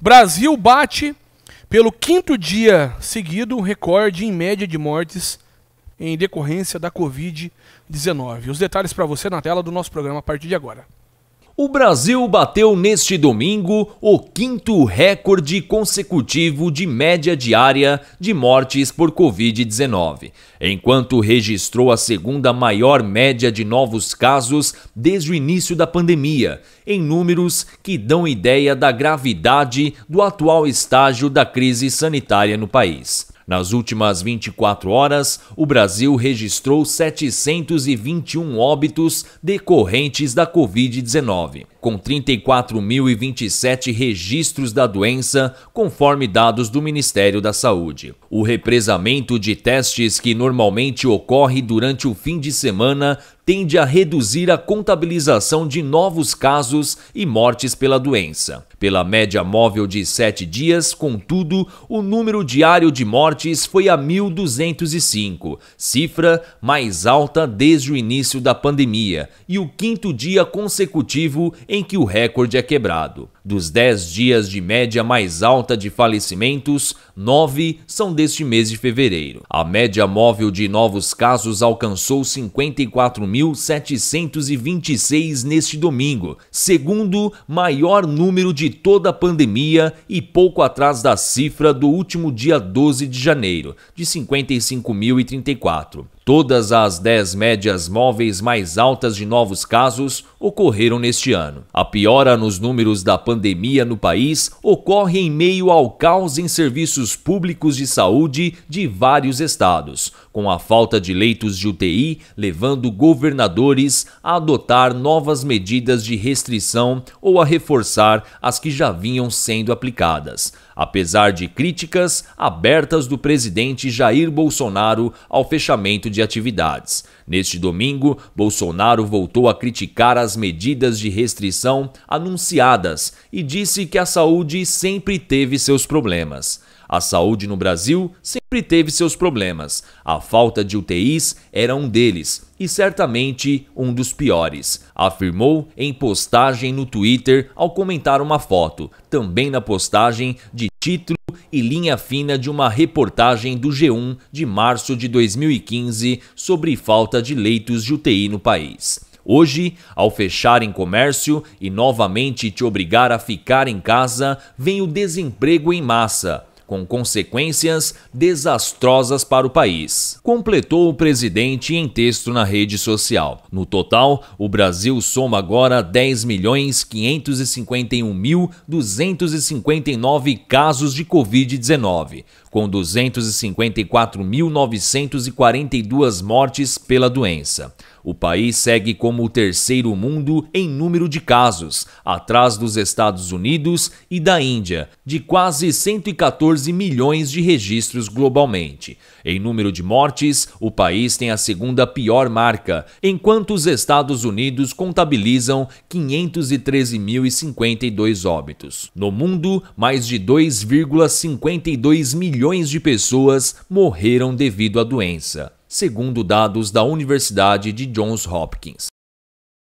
Brasil bate pelo quinto dia seguido um recorde em média de mortes em decorrência da Covid-19. Os detalhes para você na tela do nosso programa a partir de agora. O Brasil bateu neste domingo o quinto recorde consecutivo de média diária de mortes por Covid-19, enquanto registrou a segunda maior média de novos casos desde o início da pandemia, em números que dão ideia da gravidade do atual estágio da crise sanitária no país. Nas últimas 24 horas, o Brasil registrou 721 óbitos decorrentes da Covid-19 com 34.027 registros da doença, conforme dados do Ministério da Saúde. O represamento de testes que normalmente ocorre durante o fim de semana tende a reduzir a contabilização de novos casos e mortes pela doença. Pela média móvel de sete dias, contudo, o número diário de mortes foi a 1.205, cifra mais alta desde o início da pandemia e o quinto dia consecutivo em em que o recorde é quebrado. Dos 10 dias de média mais alta de falecimentos, 9 são deste mês de fevereiro. A média móvel de novos casos alcançou 54.726 neste domingo, segundo maior número de toda a pandemia e pouco atrás da cifra do último dia 12 de janeiro, de 55.034. Todas as 10 médias móveis mais altas de novos casos ocorreram neste ano. A piora nos números da pandemia no país ocorre em meio ao caos em serviços públicos de saúde de vários estados, com a falta de leitos de UTI levando governadores a adotar novas medidas de restrição ou a reforçar as que já vinham sendo aplicadas apesar de críticas abertas do presidente Jair Bolsonaro ao fechamento de atividades. Neste domingo, Bolsonaro voltou a criticar as medidas de restrição anunciadas e disse que a saúde sempre teve seus problemas. A saúde no Brasil sempre teve seus problemas. A falta de UTIs era um deles e certamente um dos piores, afirmou em postagem no Twitter ao comentar uma foto, também na postagem de título e linha fina de uma reportagem do G1 de março de 2015 sobre falta de leitos de UTI no país. Hoje, ao fechar em comércio e novamente te obrigar a ficar em casa, vem o desemprego em massa com consequências desastrosas para o país, completou o presidente em texto na rede social. No total, o Brasil soma agora 10.551.259 casos de Covid-19, com 254.942 mortes pela doença. O país segue como o terceiro mundo em número de casos, atrás dos Estados Unidos e da Índia, de quase 114 14 milhões de registros globalmente. Em número de mortes, o país tem a segunda pior marca, enquanto os Estados Unidos contabilizam 513.052 óbitos. No mundo, mais de 2,52 milhões de pessoas morreram devido à doença, segundo dados da Universidade de Johns Hopkins.